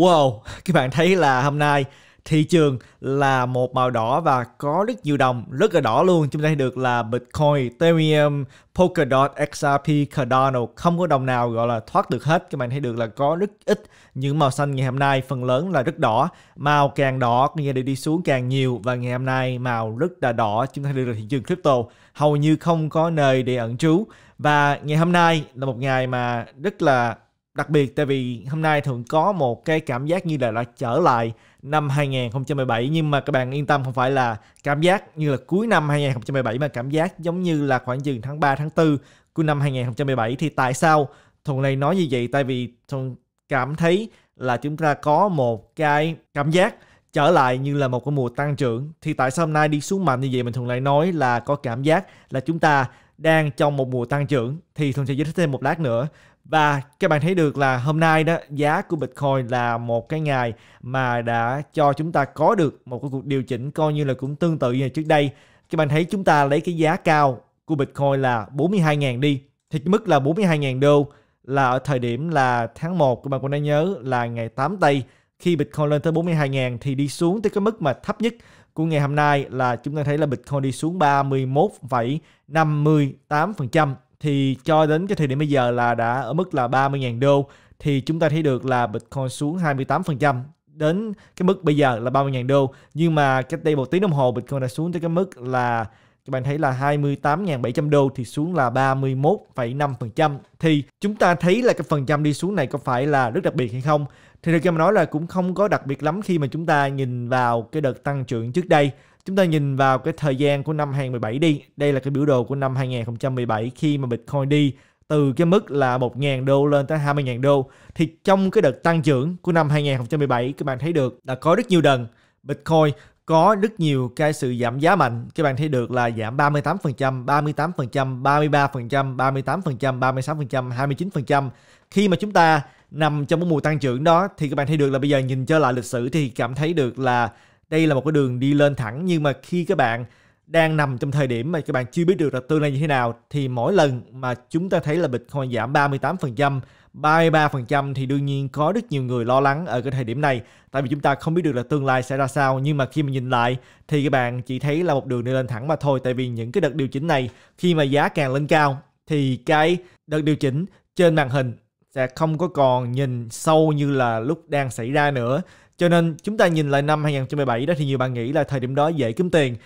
Wow, các bạn thấy là hôm nay thị trường là một màu đỏ và có rất nhiều đồng, rất là đỏ luôn. Chúng ta thấy được là Bitcoin, Ethereum, Polkadot, XRP, Cardano không có đồng nào gọi là thoát được hết. Các bạn thấy được là có rất ít những màu xanh ngày hôm nay phần lớn là rất đỏ. Màu càng đỏ nghĩa là đi xuống càng nhiều và ngày hôm nay màu rất là đỏ. Chúng ta thấy được là thị trường crypto hầu như không có nơi để ẩn trú và ngày hôm nay là một ngày mà rất là đặc biệt tại vì hôm nay thường có một cái cảm giác như là đã trở lại năm 2017 nhưng mà các bạn yên tâm không phải là cảm giác như là cuối năm 2017 mà cảm giác giống như là khoảng chừng tháng 3 tháng 4 của năm 2017 thì tại sao Thuần này nói như vậy tại vì Thuần cảm thấy là chúng ta có một cái cảm giác trở lại như là một cái mùa tăng trưởng thì tại sao hôm nay đi xuống mạnh như vậy mình thường lại nói là có cảm giác là chúng ta đang trong một mùa tăng trưởng thì Thuần sẽ giải thích thêm một lát nữa và các bạn thấy được là hôm nay đó giá của Bitcoin là một cái ngày mà đã cho chúng ta có được một cái cuộc điều chỉnh coi như là cũng tương tự như trước đây. Các bạn thấy chúng ta lấy cái giá cao của Bitcoin là 42.000 đi thì mức là 42.000 đô là ở thời điểm là tháng 1 các bạn cũng đã nhớ là ngày 8 tây khi Bitcoin lên tới 42.000 thì đi xuống tới cái mức mà thấp nhất của ngày hôm nay là chúng ta thấy là Bitcoin đi xuống 31,58% thì cho đến cái thời điểm bây giờ là đã ở mức là 30.000 đô thì chúng ta thấy được là Bitcoin xuống 28% đến cái mức bây giờ là 30.000 đô nhưng mà cách đây một tiếng đồng hồ Bitcoin đã xuống tới cái mức là các bạn thấy là 28.700 đô thì xuống là 31,5% thì chúng ta thấy là cái phần trăm đi xuống này có phải là rất đặc biệt hay không thì được mà nói là cũng không có đặc biệt lắm khi mà chúng ta nhìn vào cái đợt tăng trưởng trước đây chúng ta nhìn vào cái thời gian của năm 2017 đi đây là cái biểu đồ của năm 2017 khi mà Bitcoin đi từ cái mức là 1.000 đô lên tới 20.000 đô thì trong cái đợt tăng trưởng của năm 2017 các bạn thấy được là có rất nhiều đợt Bitcoin có rất nhiều cái sự giảm giá mạnh các bạn thấy được là giảm 38%, 38%, 33%, 38%, 36%, 29%. Khi mà chúng ta nằm trong một mùa tăng trưởng đó thì các bạn thấy được là bây giờ nhìn trở lại lịch sử thì cảm thấy được là đây là một cái đường đi lên thẳng nhưng mà khi các bạn đang nằm trong thời điểm mà các bạn chưa biết được là tương lai như thế nào thì mỗi lần mà chúng ta thấy là Bitcoin giảm 38%, 33% thì đương nhiên có rất nhiều người lo lắng ở cái thời điểm này tại vì chúng ta không biết được là tương lai sẽ ra sao nhưng mà khi mà nhìn lại thì các bạn chỉ thấy là một đường đi lên thẳng mà thôi tại vì những cái đợt điều chỉnh này khi mà giá càng lên cao thì cái đợt điều chỉnh trên màn hình sẽ không có còn nhìn sâu như là lúc đang xảy ra nữa cho nên chúng ta nhìn lại năm 2017 đó thì nhiều bạn nghĩ là thời điểm đó dễ kiếm tiền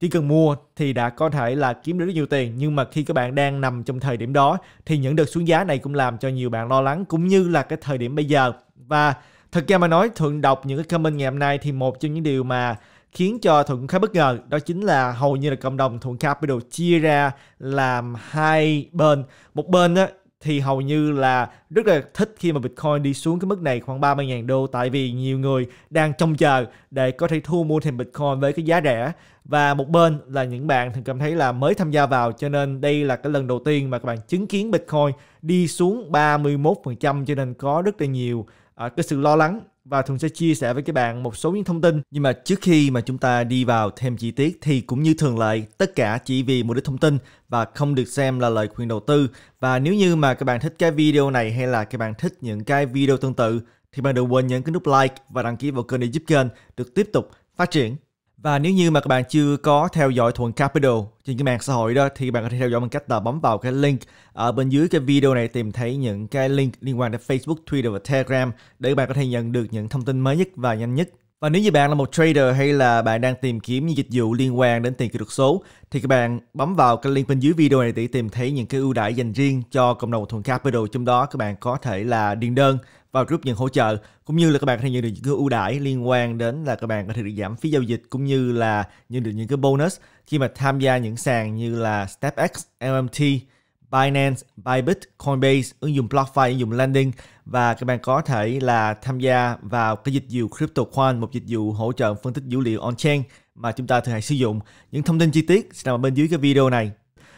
chỉ cần mua thì đã có thể là kiếm được rất nhiều tiền nhưng mà khi các bạn đang nằm trong thời điểm đó thì những đợt xuống giá này cũng làm cho nhiều bạn lo lắng cũng như là cái thời điểm bây giờ và thật ra mà nói thuận đọc những cái comment ngày hôm nay thì một trong những điều mà khiến cho thuận khá bất ngờ đó chính là hầu như là cộng đồng thuận capital chia ra làm hai bên một bên á thì hầu như là rất là thích khi mà Bitcoin đi xuống cái mức này khoảng 30.000 đô tại vì nhiều người đang trông chờ để có thể thu mua thêm Bitcoin với cái giá rẻ và một bên là những bạn thì cảm thấy là mới tham gia vào cho nên đây là cái lần đầu tiên mà các bạn chứng kiến Bitcoin đi xuống 31% cho nên có rất là nhiều uh, cái sự lo lắng và thường sẽ chia sẻ với các bạn một số những thông tin. Nhưng mà trước khi mà chúng ta đi vào thêm chi tiết thì cũng như thường lệ, tất cả chỉ vì mục đích thông tin và không được xem là lời khuyên đầu tư. Và nếu như mà các bạn thích cái video này hay là các bạn thích những cái video tương tự thì bạn đừng quên nhấn cái nút like và đăng ký vào kênh để giúp kênh được tiếp tục phát triển. Và nếu như mà các bạn chưa có theo dõi Thuận Capital trên cái mạng xã hội đó thì bạn có thể theo dõi bằng cách là bấm vào cái link ở bên dưới cái video này tìm thấy những cái link liên quan đến Facebook, Twitter và Telegram để các bạn có thể nhận được những thông tin mới nhất và nhanh nhất. Và nếu như bạn là một trader hay là bạn đang tìm kiếm những dịch vụ liên quan đến tiền kỹ thuật số thì các bạn bấm vào cái link bên dưới video này để tìm thấy những cái ưu đãi dành riêng cho cộng đồng Thuận Capital. Trong đó các bạn có thể là điền đơn vào group nhận hỗ trợ cũng như là các bạn có thể nhận được những cái ưu đãi liên quan đến là các bạn có thể được giảm phí giao dịch cũng như là nhận được những cái bonus khi mà tham gia những sàn như là StepX, LMT, Binance, Bybit, Coinbase, ứng dụng BlockFi, ứng dụng landing và các bạn có thể là tham gia vào cái dịch vụ CryptoQuant, một dịch vụ hỗ trợ phân tích dữ liệu on-chain mà chúng ta thường hay sử dụng. Những thông tin chi tiết sẽ nằm ở bên dưới cái video này.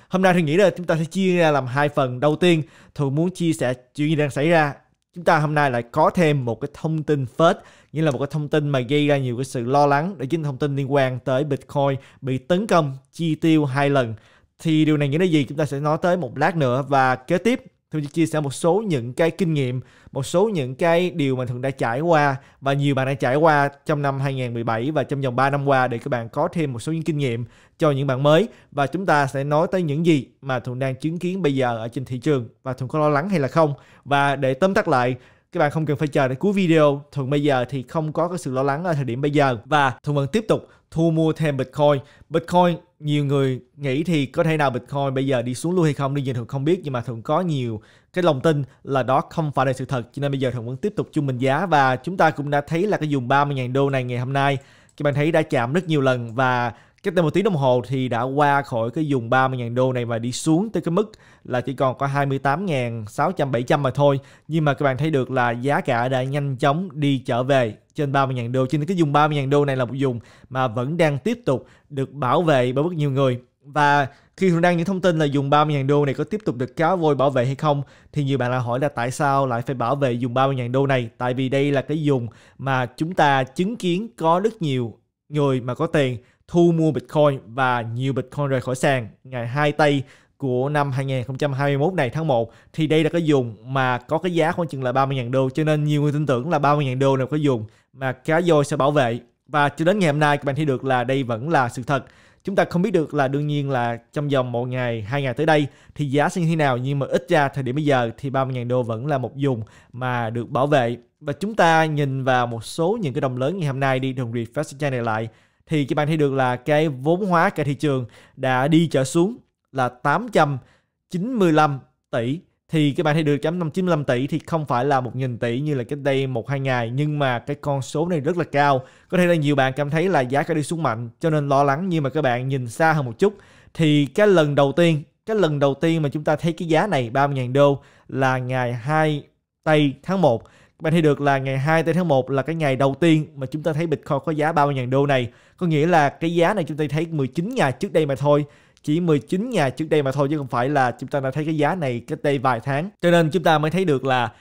Hôm nay thì nghĩ là chúng ta sẽ chia ra làm hai phần. Đầu tiên, tôi muốn chia sẻ chuyện gì đang xảy ra chúng ta hôm nay lại có thêm một cái thông tin phết như là một cái thông tin mà gây ra nhiều cái sự lo lắng đó chính thông tin liên quan tới Bitcoin bị tấn công chi tiêu hai lần thì điều này nghĩa là gì chúng ta sẽ nói tới một lát nữa và kế tiếp thường chia sẻ một số những cái kinh nghiệm một số những cái điều mà thường đã trải qua và nhiều bạn đã trải qua trong năm 2017 và trong vòng 3 năm qua để các bạn có thêm một số những kinh nghiệm cho những bạn mới và chúng ta sẽ nói tới những gì mà thường đang chứng kiến bây giờ ở trên thị trường và thường có lo lắng hay là không và để tóm tắt lại các bạn không cần phải chờ đến cuối video thường bây giờ thì không có cái sự lo lắng ở thời điểm bây giờ và thường vẫn tiếp tục thu mua thêm bitcoin bitcoin nhiều người nghĩ thì có thể nào Bitcoin bây giờ đi xuống luôn hay không đi nhìn thường không biết nhưng mà thường có nhiều cái lòng tin là đó không phải là sự thật cho nên bây giờ thường vẫn tiếp tục chung mình giá và chúng ta cũng đã thấy là cái vùng 30.000 đô này ngày hôm nay các bạn thấy đã chạm rất nhiều lần và Cách đây một tiếng đồng hồ thì đã qua khỏi cái vùng 30.000 đô này và đi xuống tới cái mức là chỉ còn có 28.600 700 mà thôi. Nhưng mà các bạn thấy được là giá cả đã nhanh chóng đi trở về trên 30.000 đô. Trên cái vùng 30.000 đô này là một dùng mà vẫn đang tiếp tục được bảo vệ bởi rất nhiều người. Và khi Hường đăng những thông tin là dùng 30.000 đô này có tiếp tục được cá voi bảo vệ hay không thì nhiều bạn là hỏi là tại sao lại phải bảo vệ dùng 30.000 đô này tại vì đây là cái dùng mà chúng ta chứng kiến có rất nhiều người mà có tiền thu mua Bitcoin và nhiều Bitcoin rời khỏi sàn ngày 2 tây của năm 2021 này tháng 1 thì đây là cái dùng mà có cái giá khoảng chừng là 30.000 đô cho nên nhiều người tin tưởng là 30.000 đô này có dùng mà cá voi sẽ bảo vệ và cho đến ngày hôm nay các bạn thấy được là đây vẫn là sự thật chúng ta không biết được là đương nhiên là trong vòng một ngày hai ngày tới đây thì giá sẽ như thế nào nhưng mà ít ra thời điểm bây giờ thì 30.000 đô vẫn là một dùng mà được bảo vệ và chúng ta nhìn vào một số những cái đồng lớn ngày hôm nay đi đồng Refresh này lại thì các bạn thấy được là cái vốn hóa cả thị trường đã đi trở xuống là 895 tỷ thì các bạn thấy được 895 tỷ thì không phải là 1.000 tỷ như là cách đây một hai ngày nhưng mà cái con số này rất là cao có thể là nhiều bạn cảm thấy là giá cả đi xuống mạnh cho nên lo lắng nhưng mà các bạn nhìn xa hơn một chút thì cái lần đầu tiên cái lần đầu tiên mà chúng ta thấy cái giá này 30.000 đô là ngày 2 tây tháng 1 các bạn thấy được là ngày 24 tháng 1 là cái ngày đầu tiên mà chúng ta thấy Bitcoin có giá 30.000 đô này. Có nghĩa là cái giá này chúng ta thấy 19 ngày trước đây mà thôi. Chỉ 19 ngày trước đây mà thôi chứ không phải là chúng ta đã thấy cái giá này cách đây vài tháng. Cho nên chúng ta mới thấy được là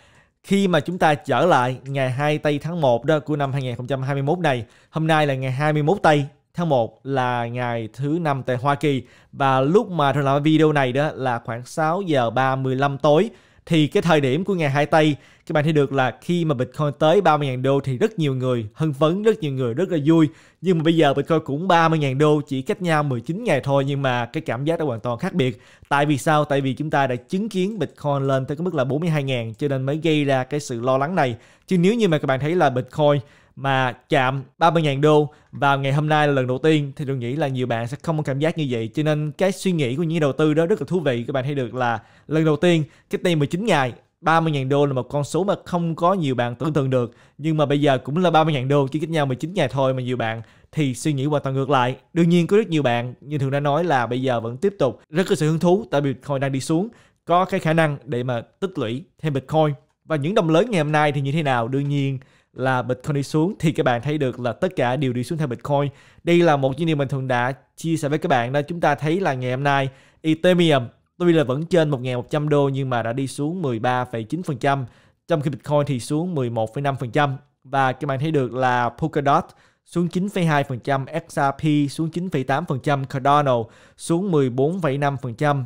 khi mà chúng ta trở lại ngày 2 tây tháng 1 đó của năm 2021 này, hôm nay là ngày 21 tây tháng 1 là ngày thứ năm tại Hoa Kỳ và lúc mà tôi làm video này đó là khoảng 6 giờ 35 tối thì cái thời điểm của ngày hai tây các bạn thấy được là khi mà Bitcoin tới 30.000 đô thì rất nhiều người hân phấn, rất nhiều người rất là vui. Nhưng mà bây giờ Bitcoin cũng 30.000 đô chỉ cách nhau 19 ngày thôi nhưng mà cái cảm giác đã hoàn toàn khác biệt. Tại vì sao? Tại vì chúng ta đã chứng kiến Bitcoin lên tới cái mức là 42.000 cho nên mới gây ra cái sự lo lắng này. Chứ nếu như mà các bạn thấy là Bitcoin mà chạm 30.000 đô vào ngày hôm nay là lần đầu tiên thì tôi nghĩ là nhiều bạn sẽ không có cảm giác như vậy cho nên cái suy nghĩ của những đầu tư đó rất là thú vị các bạn thấy được là lần đầu tiên cái tiền 19 ngày 30.000 đô là một con số mà không có nhiều bạn tưởng tượng được nhưng mà bây giờ cũng là 30.000 đô chỉ cách nhau 19 ngày thôi mà nhiều bạn thì suy nghĩ hoàn toàn ngược lại đương nhiên có rất nhiều bạn như thường đã nói là bây giờ vẫn tiếp tục rất có sự hứng thú tại vì Bitcoin đang đi xuống có cái khả năng để mà tích lũy thêm Bitcoin và những đồng lớn ngày hôm nay thì như thế nào đương nhiên là Bitcoin đi xuống thì các bạn thấy được là tất cả đều đi xuống theo Bitcoin. Đây là một những điều mình thường đã chia sẻ với các bạn đó. Chúng ta thấy là ngày hôm nay Ethereum tuy là vẫn trên 1.100 đô nhưng mà đã đi xuống 13,9%, trong khi Bitcoin thì xuống 11,5%. Và các bạn thấy được là Polkadot xuống 9,2%, XRP xuống 9,8%, Cardano xuống 14,5%,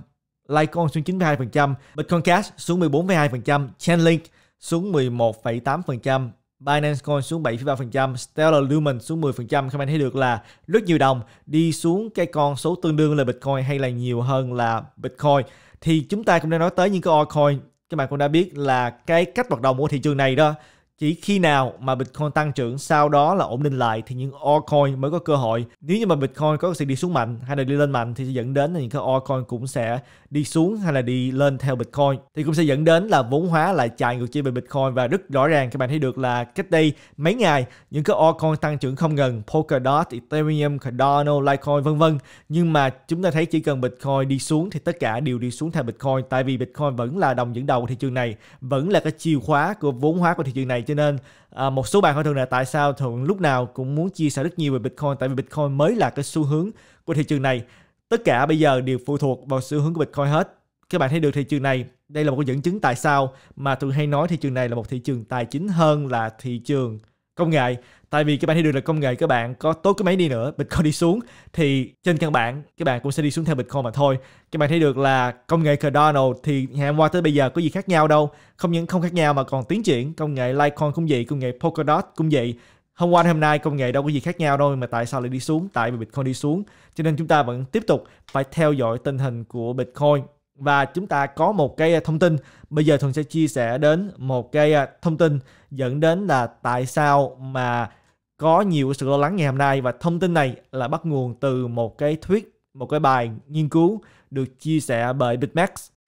Litecoin xuống 92%, Bitcoin Cash xuống 14,2%, Chainlink xuống 11,8%, Binance Coin xuống 7,3%, Stellar Lumen xuống 10%. Các bạn thấy được là rất nhiều đồng đi xuống cái con số tương đương là Bitcoin hay là nhiều hơn là Bitcoin. Thì chúng ta cũng đang nói tới những cái altcoin. Các bạn cũng đã biết là cái cách hoạt động của thị trường này đó chỉ khi nào mà Bitcoin tăng trưởng sau đó là ổn định lại thì những altcoin mới có cơ hội. Nếu như mà Bitcoin có sự đi xuống mạnh hay là đi lên mạnh thì sẽ dẫn đến là những cái altcoin cũng sẽ đi xuống hay là đi lên theo Bitcoin. Thì cũng sẽ dẫn đến là vốn hóa lại chạy ngược chiều về Bitcoin và rất rõ ràng các bạn thấy được là cách đây mấy ngày những cái altcoin tăng trưởng không ngừng Polkadot, Ethereum, Cardano, Litecoin vân vân. Nhưng mà chúng ta thấy chỉ cần Bitcoin đi xuống thì tất cả đều đi xuống theo Bitcoin tại vì Bitcoin vẫn là đồng dẫn đầu của thị trường này, vẫn là cái chìa khóa của vốn hóa của thị trường này cho nên à, một số bạn hỏi thường là tại sao thường lúc nào cũng muốn chia sẻ rất nhiều về bitcoin tại vì bitcoin mới là cái xu hướng của thị trường này tất cả bây giờ đều phụ thuộc vào xu hướng của bitcoin hết các bạn thấy được thị trường này đây là một dẫn chứng tại sao mà thường hay nói thị trường này là một thị trường tài chính hơn là thị trường công nghệ tại vì các bạn thấy được là công nghệ các bạn có tốt cái máy đi nữa bitcoin đi xuống thì trên căn bản các bạn cũng sẽ đi xuống theo bitcoin mà thôi các bạn thấy được là công nghệ cardano thì ngày hôm qua tới bây giờ có gì khác nhau đâu không những không khác nhau mà còn tiến triển công nghệ litecoin cũng vậy công nghệ polkadot cũng vậy hôm qua hôm nay công nghệ đâu có gì khác nhau đâu mà tại sao lại đi xuống tại vì bitcoin đi xuống cho nên chúng ta vẫn tiếp tục phải theo dõi tình hình của bitcoin và chúng ta có một cái à, thông tin bây giờ thuần sẽ chia sẻ đến một cái à, thông tin dẫn đến là tại sao mà có nhiều sự lo lắng ngày hôm nay và thông tin này là bắt nguồn từ một cái thuyết một cái bài nghiên cứu được chia sẻ bởi Bitmax